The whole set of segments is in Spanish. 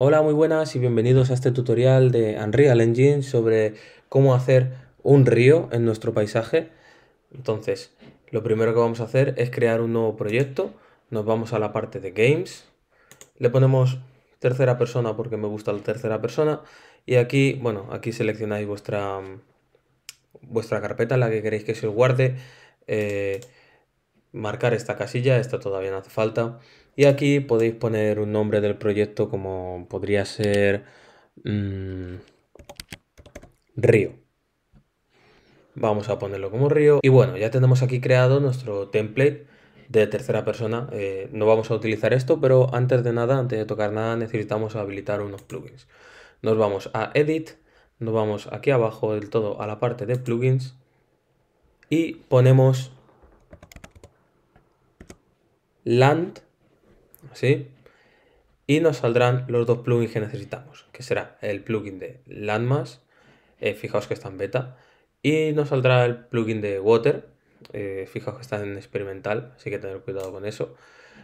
Hola, muy buenas y bienvenidos a este tutorial de Unreal Engine sobre cómo hacer un río en nuestro paisaje. Entonces, lo primero que vamos a hacer es crear un nuevo proyecto. Nos vamos a la parte de Games. Le ponemos tercera persona porque me gusta la tercera persona. Y aquí, bueno, aquí seleccionáis vuestra, vuestra carpeta, la que queréis que se guarde. Eh, marcar esta casilla, esta todavía no hace falta. Y aquí podéis poner un nombre del proyecto como podría ser mm, Río. Vamos a ponerlo como Río. Y bueno, ya tenemos aquí creado nuestro template de tercera persona. Eh, no vamos a utilizar esto, pero antes de nada, antes de tocar nada, necesitamos habilitar unos plugins. Nos vamos a Edit, nos vamos aquí abajo del todo a la parte de plugins y ponemos Land así Y nos saldrán los dos plugins que necesitamos, que será el plugin de Landmass, eh, fijaos que está en beta, y nos saldrá el plugin de Water, eh, fijaos que está en experimental, así que tener cuidado con eso.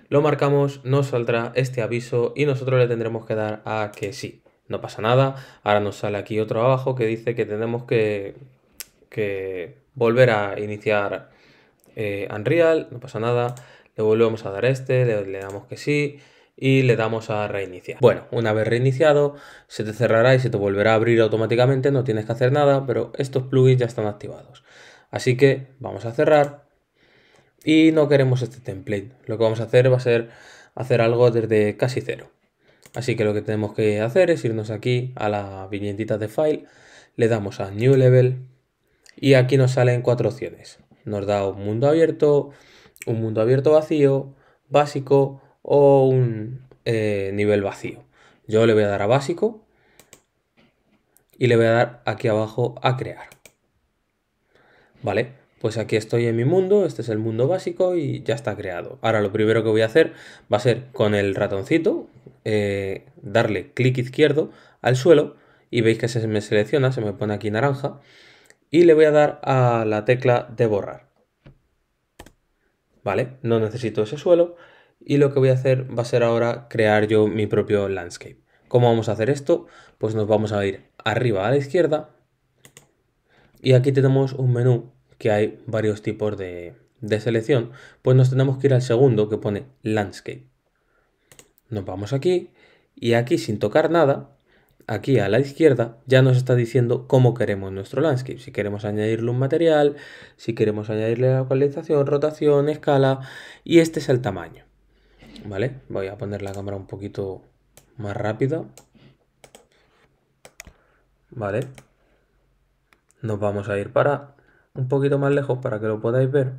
Lo marcamos, nos saldrá este aviso y nosotros le tendremos que dar a que sí. No pasa nada, ahora nos sale aquí otro abajo que dice que tenemos que, que volver a iniciar eh, Unreal, no pasa nada le volvemos a dar este, le, damos que sí y le damos a reiniciar. Bueno, una vez reiniciado, se te cerrará y se te volverá a abrir automáticamente, no tienes que hacer nada, pero estos plugins ya están activados. Así que vamos a cerrar y no queremos este template. Lo que vamos a hacer va a ser hacer algo desde casi cero. Así que lo que tenemos que hacer es irnos aquí a la viñetita de file, le damos a new level y aquí nos salen cuatro opciones. Nos da un mundo abierto, un mundo abierto vacío, básico o un eh, nivel vacío. Yo le voy a dar a básico y le voy a dar aquí abajo a crear. Vale, pues aquí estoy en mi mundo, este es el mundo básico y ya está creado. Ahora lo primero que voy a hacer va a ser con el ratoncito eh, darle clic izquierdo al suelo y veis que se me selecciona, se me pone aquí naranja y le voy a dar a la tecla de borrar. ¿vale? No necesito ese suelo y lo que voy a hacer va a ser ahora crear yo mi propio landscape. ¿Cómo vamos a hacer esto? Pues nos vamos a ir arriba a la izquierda y aquí tenemos un menú que hay varios tipos de, de selección, pues nos tenemos que ir al segundo que pone landscape. Nos vamos aquí y aquí sin tocar nada aquí a la izquierda ya nos está diciendo cómo queremos nuestro landscape. Si queremos añadirle un material, si queremos añadirle la localización, rotación, escala y este es el tamaño. ¿Vale? Voy a poner la cámara un poquito más rápida. ¿Vale? Nos vamos a ir para un poquito más lejos para que lo podáis ver.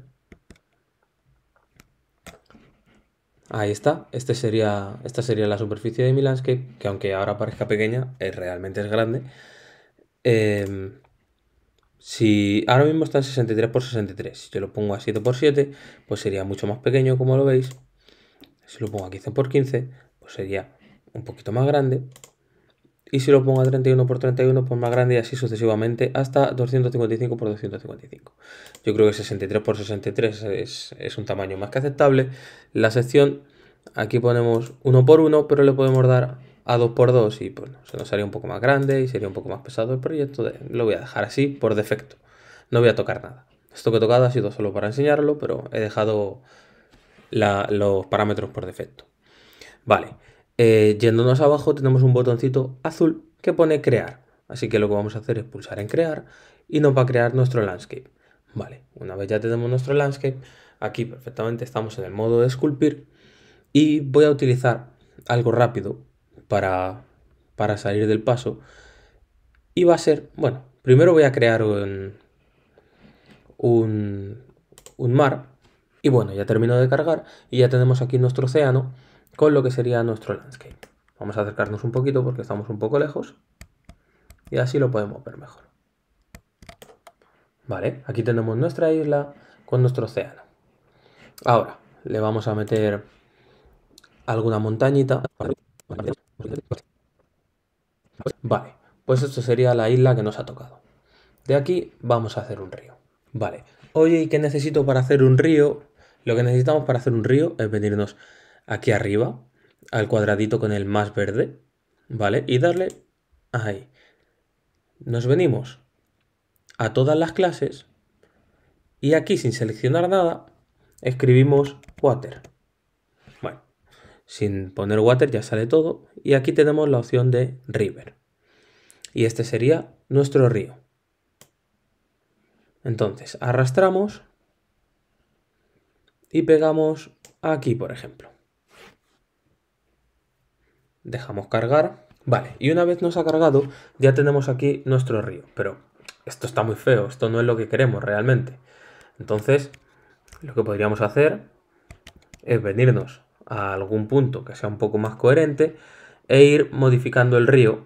Ahí está, este sería, esta sería la superficie de mi landscape, que aunque ahora parezca pequeña, eh, realmente es grande. Em, si ahora mismo está en 63 x 63, si yo lo pongo a 7 x 7, pues sería mucho más pequeño, como lo veis. Si lo pongo a 15 x 15, pues sería un poquito más grande y si lo pongo a 31 x 31 pues más grande y así sucesivamente hasta 255 x 255 yo creo que 63 por 63 es, un tamaño más que aceptable la sección aquí ponemos 1 x 1 pero le podemos dar a 2 x 2 y pues se nos haría un poco más grande y sería un poco más pesado el proyecto lo voy a dejar así por defecto no voy a tocar nada esto que he tocado ha sido solo para enseñarlo pero he dejado los parámetros por defecto vale eh, yéndonos abajo tenemos un botoncito azul que pone crear. Así que lo que vamos a hacer es pulsar en crear y nos va a crear nuestro landscape. Vale, una vez ya tenemos nuestro landscape, aquí perfectamente estamos en el modo de esculpir y voy a utilizar algo rápido para, para salir del paso. Y va a ser, bueno, primero voy a crear un, un, un mar y bueno, ya termino de cargar y ya tenemos aquí nuestro océano con lo que sería nuestro landscape. Vamos a acercarnos un poquito porque estamos un poco lejos y así lo podemos ver mejor. Vale, aquí tenemos nuestra isla con nuestro océano. Ahora, le vamos a meter alguna montañita. Vale, pues esto sería la isla que nos ha tocado. De aquí vamos a hacer un río. Vale, oye, ¿y qué necesito para hacer un río? Lo que necesitamos para hacer un río es venirnos aquí arriba, al cuadradito con el más verde, ¿vale? Y darle ahí. Nos venimos a todas las clases y aquí sin seleccionar nada escribimos water. Bueno, sin poner water ya sale todo y aquí tenemos la opción de river. Y este sería nuestro río. Entonces arrastramos y pegamos aquí, por ejemplo dejamos cargar. Vale, y una vez nos ha cargado, ya tenemos aquí nuestro río. Pero esto está muy feo, esto no es lo que queremos realmente. Entonces, lo que podríamos hacer es venirnos a algún punto que sea un poco más coherente e ir modificando el río,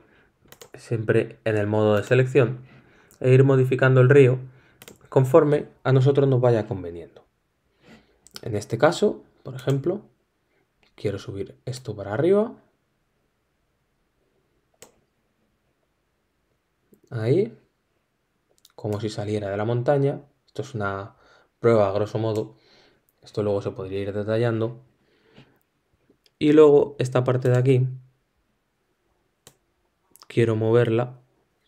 siempre en el modo de selección, e ir modificando el río conforme a nosotros nos vaya conveniendo. En este caso, por ejemplo, quiero subir esto para arriba Ahí. Como si saliera de la montaña. Esto es una prueba, a grosso modo. Esto luego se podría ir detallando. Y luego esta parte de aquí. Quiero moverla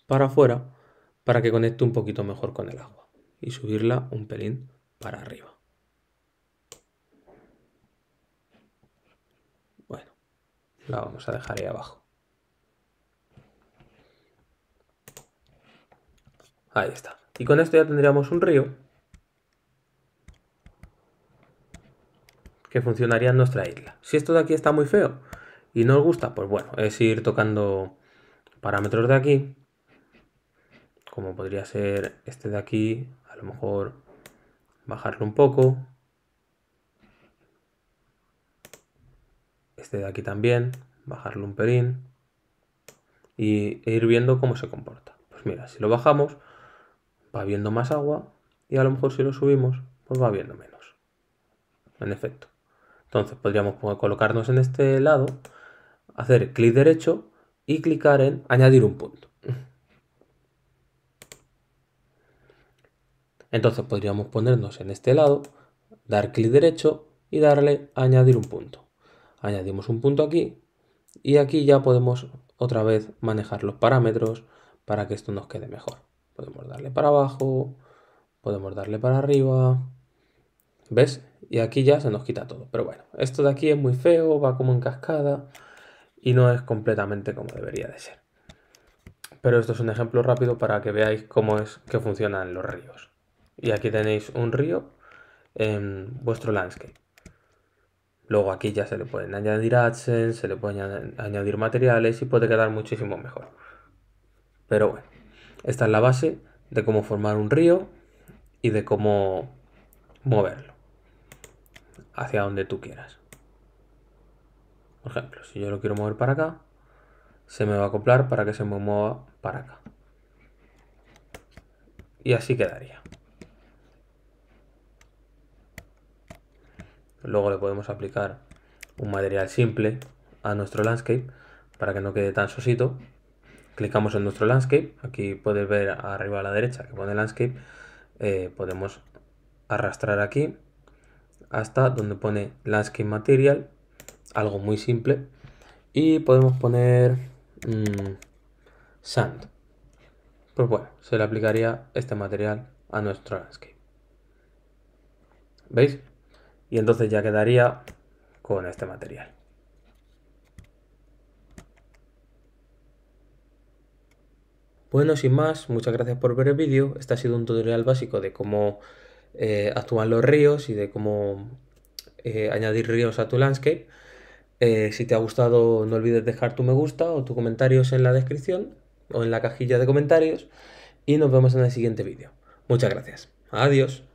para afuera para que conecte un poquito mejor con el agua. Y subirla un pelín para arriba. Bueno, la vamos a dejar ahí abajo. Ahí está. Y con esto ya tendríamos un río que funcionaría en nuestra isla. Si esto de aquí está muy feo y no os gusta, pues bueno, es ir tocando parámetros de aquí, como podría ser este de aquí, a lo mejor bajarlo un poco, este de aquí también, bajarlo un pelín, y, ir viendo cómo se comporta. Pues mira, si lo bajamos, va viendo más agua y a lo mejor si lo subimos, pues va viendo menos. En efecto. Entonces podríamos colocarnos en este lado, hacer clic derecho y clicar en añadir un punto. Entonces podríamos ponernos en este lado, dar clic derecho y darle añadir un punto. Añadimos un punto aquí y aquí ya podemos otra vez manejar los parámetros para que esto nos quede mejor podemos darle para abajo, podemos darle para arriba. ¿Ves? Y aquí ya se nos quita todo. Pero bueno, esto de aquí es muy feo, va como en cascada y no es completamente como debería de ser. Pero esto es un ejemplo rápido para que veáis cómo es que funcionan los ríos. Y aquí tenéis un río en vuestro landscape. Luego aquí ya se le pueden añadir AdSense, se le pueden añadir materiales y puede quedar muchísimo mejor. Pero bueno. Esta es la base de cómo formar un río y de cómo moverlo hacia donde tú quieras. Por ejemplo, si yo lo quiero mover para acá, se me va a acoplar para que se me mueva para acá. Y así quedaría. Luego le podemos aplicar un material simple a nuestro landscape para que no quede tan sosito clicamos en nuestro landscape, aquí podéis ver arriba a la derecha que pone landscape, eh, podemos arrastrar aquí hasta donde pone landscape material, algo muy simple, y podemos poner mm, sand. Pues bueno, se le aplicaría este material a nuestro landscape. ¿Veis? Y entonces ya quedaría con este material. Bueno, sin más, muchas gracias por ver el vídeo. Este ha sido un tutorial básico de cómo eh, actúan los ríos y de cómo eh, añadir ríos a tu landscape. Eh, si te ha gustado, no olvides dejar tu me gusta o tus comentarios en la descripción o en la cajilla de comentarios. Y nos vemos en el siguiente vídeo. Muchas gracias. Adiós.